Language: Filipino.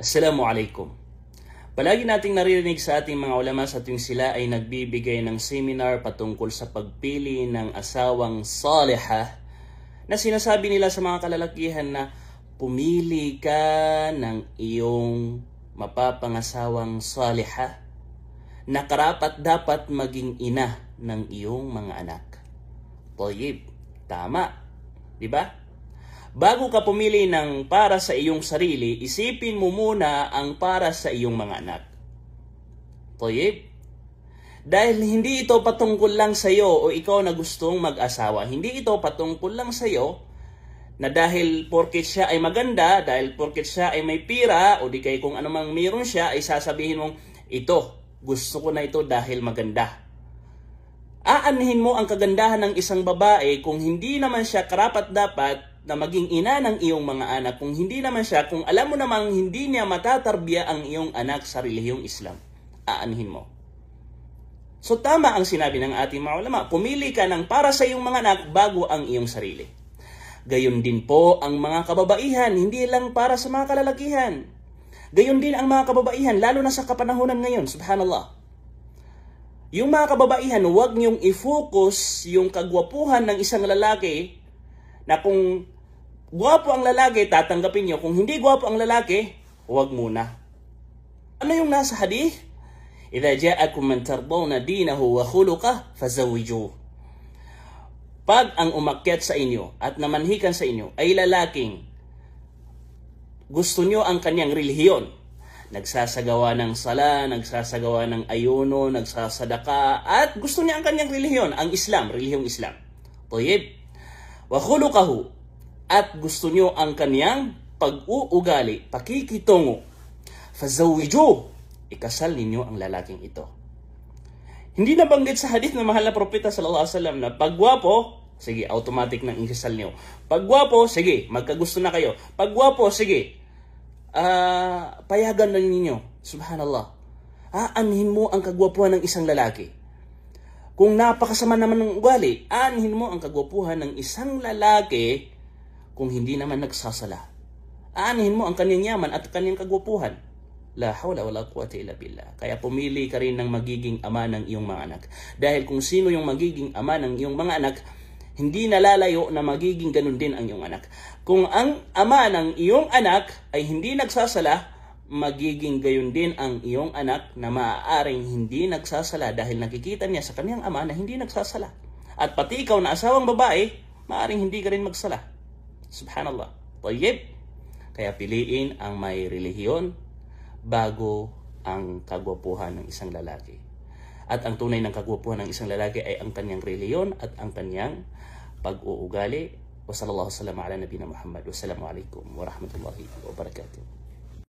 Assalamu alaikum. Palagi nating naririnig sa ating mga ulama sa tuwing sila ay nagbibigay ng seminar patungkol sa pagpili ng asawang saliha na sinasabi nila sa mga kalalakihan na pumili ka ng iyong mapapangasawang saliha na karapat dapat maging ina ng iyong mga anak. Toyib, tama. Di ba? Bago ka pumili ng para sa iyong sarili, isipin mo muna ang para sa iyong mga anak. Toyib. Dahil hindi ito patungkol lang sa iyo o ikaw na gustong mag-asawa. Hindi ito patungkol lang sa iyo na dahil porket siya ay maganda, dahil porket siya ay may pira o di kay kung anumang meron siya ay sasabihin mong ito, gusto ko na ito dahil maganda. Aanhin mo ang kagandahan ng isang babae kung hindi naman siya karapat dapat na maging ina ng iyong mga anak kung hindi naman siya, kung alam mo namang hindi niya matatarbiya ang iyong anak sa relihiyong Islam. Aanhin mo. So tama ang sinabi ng ating mga ulama, pumili ka ng para sa iyong mga anak bago ang iyong sarili. Gayon din po ang mga kababaihan, hindi lang para sa mga kalalakihan. Gayon din ang mga kababaihan, lalo na sa kapanahonan ngayon, subhanallah. Yung mga kababaihan, huwag niyong i-focus yung kagwapuhan ng isang lalaki na kung guwapo ang lalaki, tatanggapin niyo. Kung hindi guwapo ang lalaki, huwag muna. Ano yung nasa hadith? ja'akum جاءكم من ترضون wa khuluqah فزوجوه Pag ang umakyat sa inyo at namanhikan sa inyo ay lalaking gusto niyo ang kanyang relihiyon, nagsasagawa ng sala, nagsasagawa ng ayuno, nagsasadaka, at gusto niya ang kanyang relihiyon, ang Islam, relihiyong Islam. Toyib, wa khuluqahu at gusto nyo ang kaniyang pag-uugali, pakikitungo, fazawijo, ikasal ninyo ang lalaking ito. Hindi nabanggit sa hadith ng mahal na propeta sallallahu alaihi wasallam na pagwapo, sige, automatic nang ikasal niyo. Pagwapo, sige, magkagusto na kayo. Pagwapo, sige, uh, payagan na ninyo. Subhanallah. Aanhin mo ang kagwapuhan ng isang lalaki. Kung napakasama naman ng ugali, aanhin mo ang kagwapuhan ng isang lalaki kung hindi naman nagsasala. Aanihin mo ang kanyang yaman at kanyang kagwapuhan. La hawla wala quwwata ila billah. Kaya pumili ka rin ng magiging ama ng iyong mga anak. Dahil kung sino yung magiging ama ng iyong mga anak, hindi nalalayo na magiging ganun din ang iyong anak. Kung ang ama ng iyong anak ay hindi nagsasala, magiging gayon din ang iyong anak na maaaring hindi nagsasala dahil nakikita niya sa kanyang ama na hindi nagsasala. At pati ikaw na asawang babae, maaaring hindi ka rin magsala. Subhanallah. Tayyib. Kaya piliin ang may relihiyon bago ang kagwapuhan ng isang lalaki. At ang tunay ng kagwapuhan ng isang lalaki ay ang kanyang reliyon at ang kanyang pag-uugali. Wa sallallahu ala nabina Muhammad. Wassalamu alaikum wa rahmatullahi wa barakatuh.